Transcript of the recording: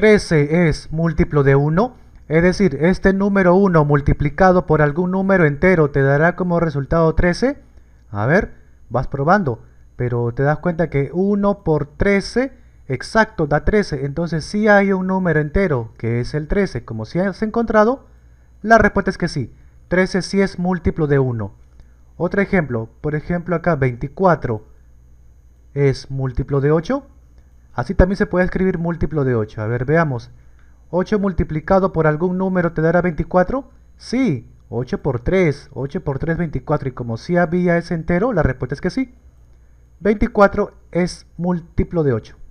13 es múltiplo de 1, es decir, este número 1 multiplicado por algún número entero te dará como resultado 13. A ver, vas probando, pero te das cuenta que 1 por 13, exacto, da 13. Entonces si hay un número entero, que es el 13. Como si has encontrado, la respuesta es que sí. 13 sí es múltiplo de 1. Otro ejemplo, por ejemplo acá 24 es múltiplo de 8. Así también se puede escribir múltiplo de 8. A ver, veamos. 8 multiplicado por algún número te dará 24. Sí, 8 por 3. 8 por 3, 24. Y como si sí había ese entero, la respuesta es que sí. 24 es múltiplo de 8.